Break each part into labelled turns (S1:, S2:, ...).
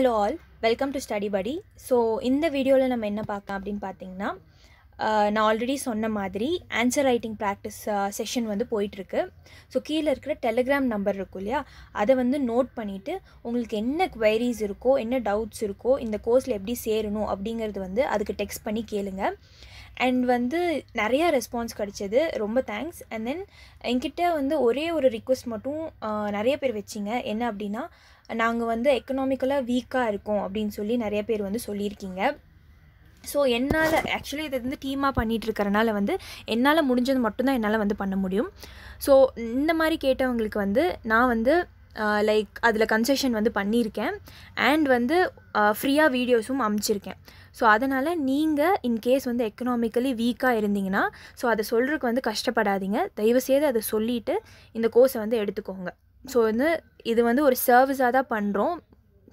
S1: hello all welcome to study படி so இந்த வீடியோவில் நம்ம என்ன பார்க்கலாம் அப்படின்னு பார்த்தீங்கன்னா நான் ஆல்ரெடி சொன்ன மாதிரி ஆன்சர் ரைட்டிங் ப்ராக்டிஸ் செஷன் வந்து போயிட்டுருக்கு ஸோ கீழே இருக்கிற டெலிகிராம் நம்பர் இருக்கும் இல்லையா அதை வந்து நோட் பண்ணிவிட்டு உங்களுக்கு என்ன குவைரிஸ் இருக்கோ என்ன டவுட்ஸ் இருக்கோ இந்த கோர்ஸில் எப்படி சேரணும் அப்படிங்கிறது வந்து அதுக்கு டெக்ஸ்ட் பண்ணி கேளுங்க அண்ட் வந்து நிறையா ரெஸ்பான்ஸ் கிடச்சிது ரொம்ப தேங்க்ஸ் அண்ட் தென் என்கிட்ட வந்து ஒரே ஒரு ரிக்வெஸ்ட் மட்டும் நிறைய பேர் வச்சிங்க என்ன அப்படின்னா நாங்கள் வந்து எக்கனாமிக்கலாக வீக்காக இருக்கோம் அப்படின்னு சொல்லி நிறைய பேர் வந்து சொல்லியிருக்கீங்க ஸோ என்னால் ஆக்சுவலி இதை வந்து டீமாக பண்ணிகிட்டு இருக்கிறனால வந்து என்னால் முடிஞ்சது மட்டும்தான் என்னால் வந்து பண்ண முடியும் ஸோ இந்த மாதிரி கேட்டவங்களுக்கு வந்து நான் வந்து லைக் அதில் கன்செஷன் வந்து பண்ணியிருக்கேன் அண்ட் வந்து ஃப்ரீயாக வீடியோஸும் அமைச்சிருக்கேன் ஸோ அதனால் நீங்கள் இன்கேஸ் வந்து எக்கனாமிக்கலி வீக்காக இருந்தீங்கன்னா ஸோ அதை சொல்கிறதுக்கு வந்து கஷ்டப்படாதீங்க தயவுசெய்து அதை சொல்லிவிட்டு இந்த கோர்ஸை வந்து எடுத்துக்கோங்க ஸோ வந்து இது வந்து ஒரு சர்வீஸாக தான் பண்ணுறோம்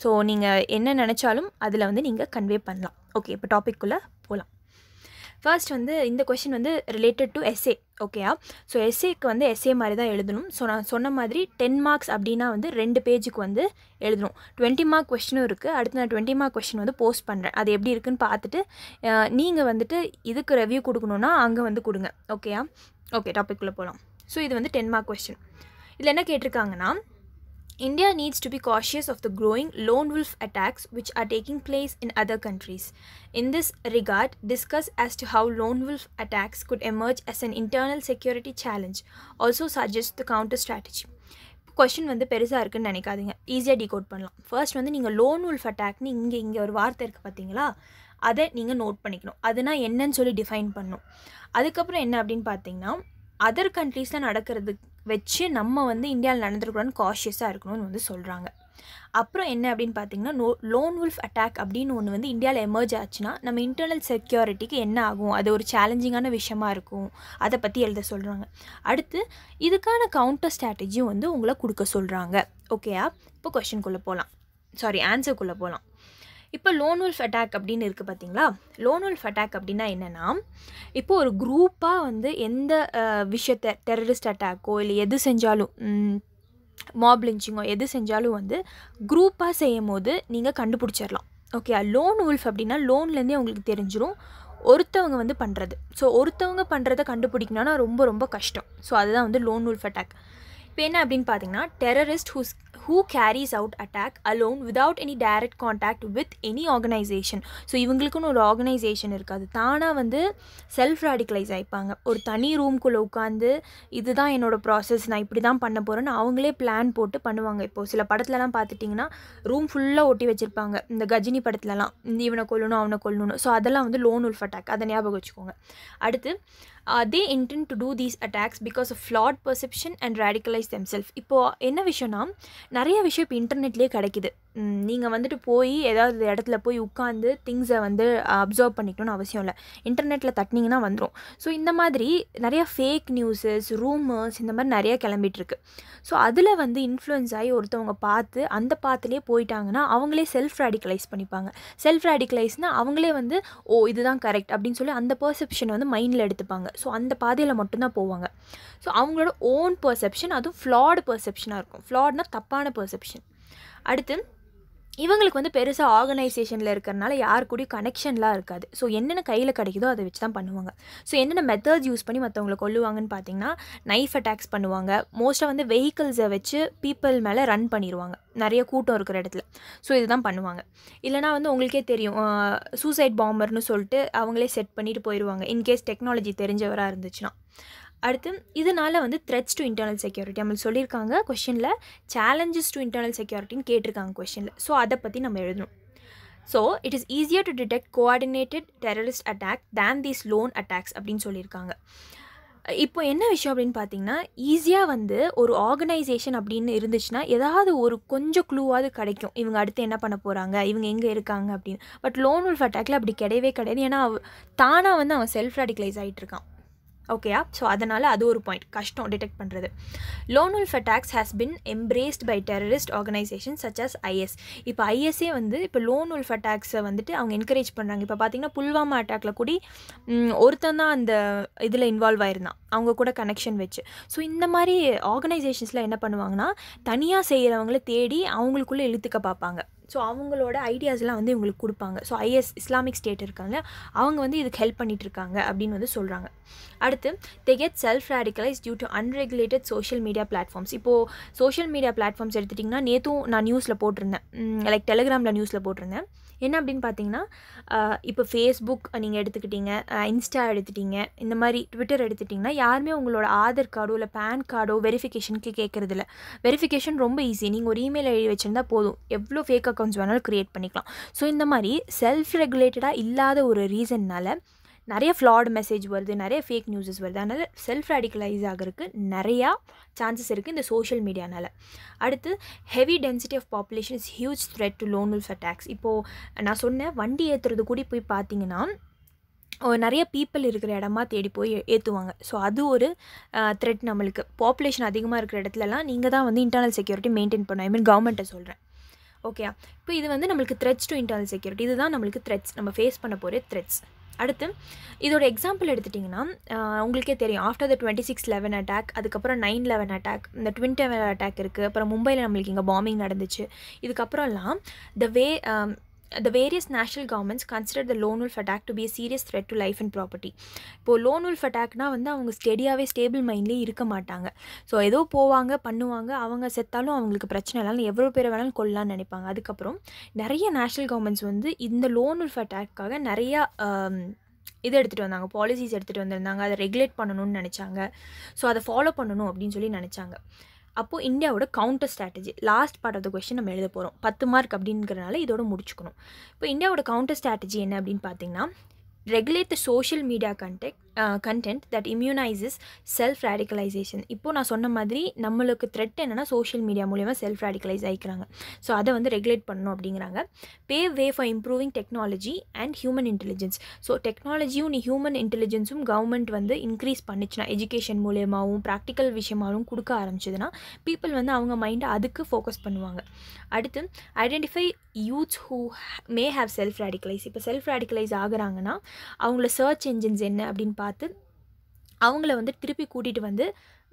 S1: ஸோ நீங்கள் என்ன நினச்சாலும் அதில் வந்து நீங்கள் கன்வே பண்ணலாம் ஓகே இப்போ டாபிக்குள்ளே போகலாம் ஃபர்ஸ்ட் வந்து இந்த கொஷின் வந்து ரிலேட்டட் டு எஸ்ஏ ஓகேயா ஸோ எஸ்ஏக்கு வந்து எஸ்ஏ மாதிரி தான் எழுதணும் ஸோ நான் சொன்ன மாதிரி டென் மார்க்ஸ் அப்படின்னா வந்து ரெண்டு பேஜுக்கு வந்து எழுதணும் டுவெண்ட்டி மார்க் கொஷினும் இருக்குது அடுத்து நான் டுவெண்ட்டி மார்க் கொஷின் வந்து போஸ்ட் பண்ணுறேன் அது எப்படி இருக்குன்னு பார்த்துட்டு நீங்கள் வந்துட்டு இதுக்கு ரெவ்யூ கொடுக்கணுன்னா அங்கே வந்து கொடுங்க ஓகேயா ஓகே டாபிக்குள்ளே போகலாம் ஸோ இது வந்து டென் மார்க் கொஷின் இதில் என்ன கேட்டிருக்காங்கன்னா India needs to be cautious of the growing lone wolf attacks which are taking place in other countries in this regard discuss as to how lone wolf attacks could emerge as an internal security challenge also suggest the counter strategy இப்போ question வந்து பெருசாக இருக்குன்னு நினைக்காதீங்க ஈஸியாக decode பண்ணலாம் first வந்து நீங்கள் loan வில்ஃப் அட்டாக்னு இங்கே இங்கே ஒரு வார்த்தை இருக்குது பார்த்தீங்களா அதை நீங்கள் நோட் பண்ணிக்கணும் அதனால் என்னன்னு சொல்லி டிஃபைன் பண்ணணும் அதுக்கப்புறம் என்ன அப்படின்னு பார்த்தீங்கன்னா அதர் கண்ட்ரீஸில் நடக்கிறதுக்கு வச்சு நம்ம வந்து இந்தியாவில் நடந்துருக்கூடாதுன்னு காஷியஸாக இருக்கணும்னு வந்து சொல்கிறாங்க அப்புறம் என்ன அப்படின்னு பார்த்தீங்கன்னா நோ லோன் வுல்ஃப் அட்டாக் அப்படின்னு ஒன்று வந்து இந்தியாவில் எமர்ஜ் ஆச்சுன்னா நம்ம இன்டர்னல் செக்யூரிட்டிக்கு என்ன ஆகும் அது ஒரு சேலஞ்சிங்கான விஷயமா இருக்கும் அதை பற்றி எழுத சொல்கிறாங்க அடுத்து இதுக்கான கவுண்டர் ஸ்ட்ராட்டஜியும் வந்து உங்களை கொடுக்க சொல்கிறாங்க ஓகேயா இப்போ கொஷின்குள்ளே போகலாம் சாரி ஆன்சர்க்குள்ளே போகலாம் இப்போ லோன் உல்ஃப் அட்டாக் அப்படின்னு இருக்குது பார்த்தீங்களா லோன் உல்ஃப் அட்டாக் அப்படின்னா என்னென்னா இப்போது ஒரு குரூப்பாக வந்து எந்த விஷயத்தை டெரரிஸ்ட் அட்டாக்கோ இல்லை எது செஞ்சாலும் மாப் லிஞ்சிங்கோ எது செஞ்சாலும் வந்து குரூப்பாக செய்யும் போது நீங்கள் கண்டுபிடிச்சிடலாம் ஓகே லோன் உல்ஃப் அப்படின்னா லோன்லேருந்தே உங்களுக்கு தெரிஞ்சிடும் ஒருத்தவங்க வந்து பண்ணுறது ஸோ ஒருத்தவங்க பண்ணுறதை கண்டுபிடிக்கணும்னா ரொம்ப ரொம்ப கஷ்டம் ஸோ அதுதான் வந்து லோன் உல்ஃப் அட்டாக் இப்போ என்ன அப்படின்னு பார்த்தீங்கன்னா terrorist whose who carries out attack alone without any direct contact with any organisation so இவங்களுக்குன்னு ஒரு ஆர்கனைசேஷன் இருக்காது தானாக வந்து செல்ஃப் ராடிகலைஸ் ஆகிப்பாங்க ஒரு தனி ரூம்குள்ளே உட்காந்து இதுதான் என்னோடய ப்ராசஸ் நான் இப்படி தான் பண்ண போகிறேன்னு அவங்களே பிளான் போட்டு பண்ணுவாங்க இப்போது சில படத்துலலாம் பார்த்துட்டிங்கன்னா ரூம் ஃபுல்லாக ஒட்டி வச்சுருப்பாங்க இந்த கஜினி படத்துலலாம் இந்த இவனை கொல்லணும் அவனை கொல்லணும் ஸோ அதெல்லாம் வந்து லோன் உல்ஃப் அட்டாக் அதை ஞாபகம் வச்சுக்கோங்க அடுத்து uh, they intend to do these attacks because of flawed perception and radicalize themselves இப்போ என்ன விஷயம்னா நிறைய விஷயம் இப்போ இன்டர்நெட்லேயே கிடைக்கிது நீங்கள் வந்துட்டு போய் ஏதாவது இடத்துல போய் உட்காந்து திங்ஸை வந்து அப்சர்வ் பண்ணிக்கணும்னு அவசியம் இல்லை இன்டர்நெட்டில் தட்டினீங்கன்னா வந்துடும் ஸோ இந்த மாதிரி நிறைய ஃபேக் நியூஸஸ் ரூமர்ஸ் இந்த மாதிரி நிறையா கிளம்பிகிட்ருக்கு ஸோ அதில் வந்து இன்ஃப்ளூயன்ஸ் ஆகி ஒருத்தவங்க பார்த்து அந்த பாத்துலேயே போயிட்டாங்கன்னா அவங்களே செல்ஃப் ரேடிகலைஸ் பண்ணிப்பாங்க செல்ஃப் ரேடிகலைஸ்னால் அவங்களே வந்து ஓ இதுதான் கரெக்ட் அப்படின்னு சொல்லி அந்த பர்செப்ஷன் வந்து மைண்டில் எடுத்துப்பாங்க ஸோ அந்த பாதையில் மட்டும்தான் போவாங்க ஸோ அவங்களோட ஓன் பர்செப்ஷன் அதுவும் ஃப்ளாடு பர்செப்ஷனாக இருக்கும் ஃப்ளாட்னால் தப்பான பர்செப்ஷன் அடுத்து இவங்களுக்கு வந்து பெருசாக ஆர்கனைசேஷனில் இருக்கிறனால யார் கூடயும் கனெக்ஷன்லாம் இருக்காது ஸோ என்னென்ன கையில் கிடைக்குதோ அதை வச்சு தான் பண்ணுவாங்க ஸோ என்னென்ன மெத்தட்ஸ் யூஸ் பண்ணி மற்றவங்களை கொள்ளுவாங்கன்னு பார்த்தீங்கன்னா நைஃப் அட்டாக்ஸ் பண்ணுவாங்க மோஸ்ட்டாக வந்து வெஹிக்கிள்ஸை வச்சு பீப்புள் மேலே ரன் பண்ணிடுவாங்க நிறைய கூட்டம் இருக்கிற இடத்துல ஸோ இதுதான் பண்ணுவாங்க இல்லைனா வந்து உங்களுக்கே தெரியும் சூசைட் பாம்பர்னு சொல்லிட்டு அவங்களே செட் பண்ணிட்டு போயிடுவாங்க இன்கேஸ் டெக்னாலஜி தெரிஞ்சவராக இருந்துச்சுன்னா அடுத்து இதனால் வந்து த்ரெட்ஸ் டு இன்டர்னல் செக்யூரிட்டி நம்ம சொல்லியிருக்காங்க கொஷினில் சேலஞ்சஸ் டு இன்டர்னல் செக்யூரிட்டின்னு கேட்டிருக்காங்க கொஷினில் ஸோ அதை பற்றி நம்ம எழுதணும் so it is easier to detect coordinated terrorist attack than these lone attacks அப்படின்னு சொல்லியிருக்காங்க இப்போ என்ன விஷயம் அப்படின்னு பார்த்தீங்கன்னா ஈஸியாக வந்து ஒரு ஆர்கனைசேஷன் அப்படின்னு இருந்துச்சுன்னா ஏதாவது ஒரு கொஞ்சம் க்ளூவாவது கிடைக்கும் இவங்க அடுத்து என்ன பண்ண போகிறாங்க இவங்க எங்கே இருக்காங்க அப்படின்னு பட் லோன் உல்ஃப் அட்டாக்ல அப்படி கிடையவே கிடையாது ஏன்னா தானாக வந்து அவன் செல்ஃப் ரெடிகலைஸ் ஆகிட்டு இருக்கான் ஓகேயா ஸோ அதனால் அது ஒரு பாயிண்ட் கஷ்டம் டிடெக்ட் பண்ணுறது lone wolf attacks has been embraced by terrorist organisation such as IS இப்போ ஐஎஸ்ஏ வந்து இப்போ லோன் உல்ஃப் அட்டாக்ஸை வந்துட்டு அவங்க என்கரேஜ் பண்ணுறாங்க இப்போ பார்த்தீங்கன்னா புல்வாமா அட்டாக்ல கூட ஒருத்தன் தான் அந்த இதில் இன்வால்வ் ஆயிருந்தான் அவங்க கூட கனெக்ஷன் வச்சு ஸோ இந்த மாதிரி ஆர்கனைசேஷன்ஸில் என்ன பண்ணுவாங்கன்னா தனியாக செய்கிறவங்கள தேடி அவங்களுக்குள்ளே இழுத்துக்க பார்ப்பாங்க ஸோ அவங்களோட ஐடியாஸ்லாம் வந்து இவங்களுக்கு கொடுப்பாங்க ஸோ ஐஎஸ் இஸ்லாமிக் ஸ்டேட் இருக்காங்க அவங்க வந்து இதுக்கு ஹெல்ப் பண்ணிகிட்டு இருக்காங்க அப்படின்னு வந்து சொல்கிறாங்க அடுத்து they get self radicalise due to unregulated social media platforms இப்போது சோஷியல் மீடியா பிளாட்ஃபார்ம்ஸ் எடுத்துட்டிங்கன்னா நேற்றும் நான் நியூஸில் போட்டிருந்தேன் லைக் டெலிகிராமில் நியூஸில் போட்டிருந்தேன் என்ன அப்படின்னு பார்த்தீங்கன்னா இப்போ ஃபேஸ்புக் நீங்கள் எடுத்துக்கிட்டீங்க இன்ஸ்டா எடுத்துட்டீங்க இந்த மாதிரி ட்விட்டர் எடுத்துட்டிங்கன்னா யாருமே உங்களோட ஆதார் கார்டோ இல்லை பேன் கார்டோ வெரிஃபிகேஷனுக்கு கேட்குறதில்ல வெரிஃபிகேஷன் ரொம்ப ஈஸி நீங்கள் ஒரு இமெயில் எழுதி வச்சுருந்தா போதும் எவ்வளோ ஃபேக் அக்கௌண்ட்ஸ் வேணாலும் க்ரியேட் பண்ணிக்கலாம் ஸோ இந்த மாதிரி செல்ஃப் ரெகுலேட்டடாக இல்லாத ஒரு ரீசன்னால் நிறைய ஃப்ளாட் மெசேஜ் வருது நிறைய ஃபேக் நியூஸஸ் வருது அதனால் செல்ஃப் ரேடிக்கலைஸ் ஆகிறதுக்கு நிறையா சான்சஸ் இருக்குது இந்த சோஷியல் மீடியானால் அடுத்து heavy density of population is huge threat to lone wolf attacks இப்போது நான் சொன்னேன் வண்டி ஏற்றுறது கூடி போய் பார்த்தீங்கன்னா நிறைய பீப்புள் இருக்கிற இடமா தேடி போய் ஏற்றுவாங்க ஸோ அது ஒரு த்ரெட் நம்மளுக்கு பாப்புலேஷன் அதிகமாக இருக்கிற இடத்துலலாம் நீங்கள் தான் வந்து இன்டர்னல் செக்யூரிட்டி மெயின்டைன் பண்ண ஐ மீன் கவர்மெண்ட்டை சொல்கிறேன் ஓகே இப்போ இது வந்து நம்மளுக்கு த்ரெட்ஸ் டு இன்டர்னல் செக்யூரிட்டி இதுதான் நம்மளுக்கு த்ரெட்ஸ் நம்ம ஃபேஸ் பண்ண போகிற த்ரெட்ஸ் அடுத்து இதோட எக்ஸாம்பிள் எடுத்துட்டிங்கன்னா உங்களுக்கே தெரியும் after the twenty six eleven attack அதுக்கப்புறம் நைன் லெவன் அட்டாக் இந்த ட்வின் டெவன் அட்டாக் இருக்குது அப்புறம் மும்பையில் நம்மளுக்கு இங்கே பாம்பிங் நடந்துச்சு இதுக்கப்புறம்லாம் the way the various national governments consider the lone wolf attack to be a serious threat to life and property இப்போது லோன் உல்ஃப் அட்டாக்னால் வந்து அவங்க ஸ்டெடியாகவே ஸ்டேபிள் மைண்ட்லேயே இருக்க மாட்டாங்க ஸோ ஏதோ போவாங்க பண்ணுவாங்க அவங்க செத்தாலும் அவங்களுக்கு பிரச்சனை இல்லாமல் எவ்வளோ பேர் வேணாலும் கொள்ளலாம்னு நினைப்பாங்க அதுக்கப்புறம் நிறைய நேஷ்னல் கவர்மெண்ட்ஸ் வந்து இந்த லோன் உல்ஃப் அட்டாக்காக நிறையா இது எடுத்துகிட்டு வந்தாங்க பாலிசிஸ் எடுத்துகிட்டு வந்திருந்தாங்க அதை ரெகுலேட் பண்ணணும்னு நினச்சாங்க ஸோ அதை ஃபாலோ பண்ணணும் அப்படின்னு சொல்லி நினச்சாங்க அப்போது இந்தியாவோட counter strategy last part of the question நம்ம எழுத போகிறோம் பத்து மார்க் அப்படிங்கிறனால இதோட முடிச்சுக்கணும் இப்போ இந்தியாவோட கவுண்டர் ஸ்ட்ராட்டஜி என்ன அப்படின்னு பார்த்தீங்கன்னா regulate the social media contact content that immunises self radicalisation இப்போ நான் சொன்ன மாதிரி நம்மளுக்கு த்ரெட் என்னென்னா சோஷியல் மீடியா மூலிமா செல்ஃப் ரேடிகலைஸ் ஆகிக்கிறாங்க ஸோ அதை வந்து ரெகுலேட் பண்ணணும் அப்படிங்கிறாங்க by way for improving technology and human intelligence so டெக்னாலஜியும் நீ ஹியூமன் இன்டெலிஜென்ஸும் கவர்மெண்ட் வந்து இன்க்ரீஸ் பண்ணிச்சுனா எஜுகேஷன் மூலியமாகவும் ப்ராக்டிக்கல் விஷயமாகவும் கொடுக்க ஆரம்பிச்சதுன்னா பீப்புள் வந்து அவங்க மைண்டை அதுக்கு ஃபோக்கஸ் பண்ணுவாங்க அடுத்து identify youths who may have self radicalise இப்போ செல்ஃப் ரேடிகலைஸ் ஆகுறாங்கன்னா அவங்கள சர்ச் என்ஜின்ஸ் என்ன அப்படின்னு பார்த்து அவங்கள வந்து திருப்பி கூட்டிகிட்டு வந்து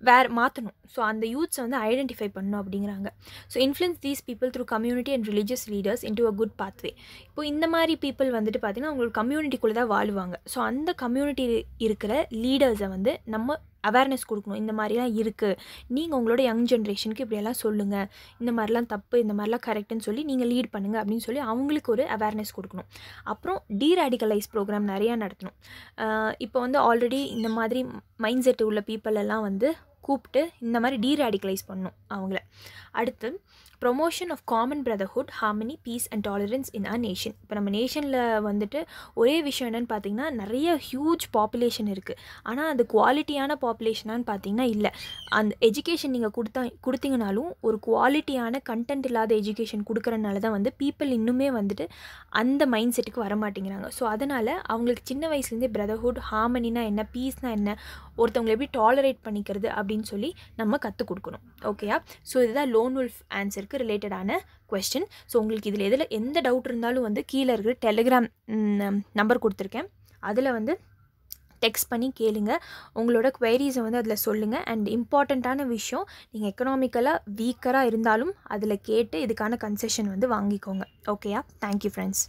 S1: வேறு மாற்றணும் ஸோ அந்த யூத்ஸை வந்து ஐடென்டிஃபை பண்ணணும் அப்படிங்கிறாங்க so influence these people through community and religious leaders into a good pathway இப்போ இந்த மாதிரி பீப்புள் வந்துட்டு பார்த்திங்கன்னா அவங்களுக்கு கம்யூனிட்டிக்குள்ளே தான் வாழ்வாங்க ஸோ அந்த கம்யூனிட்டி இருக்கிற லீடர்ஸை வந்து நம்ம அவேர்னஸ் கொடுக்கணும் இந்த மாதிரிலாம் இருக்குது நீங்கள் உங்களோட யங் ஜென்ரேஷனுக்கு இப்படியெல்லாம் சொல்லுங்கள் இந்த மாதிரிலாம் தப்பு இந்த மாதிரிலாம் கரெக்டுன்னு சொல்லி நீங்கள் லீட் பண்ணுங்கள் அப்படின்னு சொல்லி அவங்களுக்கு ஒரு அவேர்னஸ் கொடுக்கணும் அப்புறம் டீராடிகலைஸ் ப்ரோக்ராம் நிறையா நடத்தணும் இப்போ வந்து ஆல்ரெடி இந்த மாதிரி மைண்ட் செட் உள்ள பீப்புள் எல்லாம் வந்து கூப்பிட்டு இந்த மாதிரி டீராடிகலைஸ் பண்ணணும் அவங்கள அடுத்து promotion of common brotherhood harmony peace and tolerance in our nation இப்போ நம்ம நேஷனில் வந்துட்டு ஒரே விஷயம் என்னென்னு பார்த்தீங்கன்னா நிறைய ஹியூஜ் பாப்புலேஷன் இருக்குது ஆனால் அது குவாலிட்டியான பாப்புலேஷனான்னு பார்த்தீங்கன்னா இல்லை அந்த எஜுகேஷன் நீங்கள் கொடுத்தா கொடுத்தீங்கனாலும் ஒரு குவாலிட்டியான கண்டென்ட் இல்லாத எஜுகேஷன் கொடுக்குறனால தான் வந்து பீப்புள் இன்னுமே வந்துட்டு அந்த மைண்ட் செட்டுக்கு வர மாட்டேங்கிறாங்க ஸோ அதனால் அவங்களுக்கு சின்ன வயசுலேருந்தே பிரதர்ஹுட் ஹார்மனினா என்ன பீஸ்னால் என்ன ஒருத்தவங்களை எப்படி டாலரேட் பண்ணிக்கிறது அப்படின்னு சொல்லி நம்ம கற்றுக் கொடுக்கணும் ஓகேயா ஸோ இதுதான் லோன் உல்ஃப் ஆன்சர் உங்களுக்கு ரிலேட்டடான கொஸ்டின் ஸோ உங்களுக்கு இதில் எதில் எந்த டவுட் இருந்தாலும் வந்து கீழே இருக்கிற டெலிகிராம் நம்பர் கொடுத்துருக்கேன் அதில் வந்து டெக்ஸ்ட் பண்ணி கேளுங்க உங்களோட குவைரிஸை வந்து அதில் சொல்லுங்கள் அண்ட் இம்பார்ட்டண்ட்டான விஷயம் நீங்கள் எக்கனாமிக்கலாக வீக்கராக இருந்தாலும் அதில் கேட்டு இதுக்கான கன்செஷன் வந்து வாங்கிக்கோங்க ஓகேயா தேங்க்யூ ஃப்ரெண்ட்ஸ்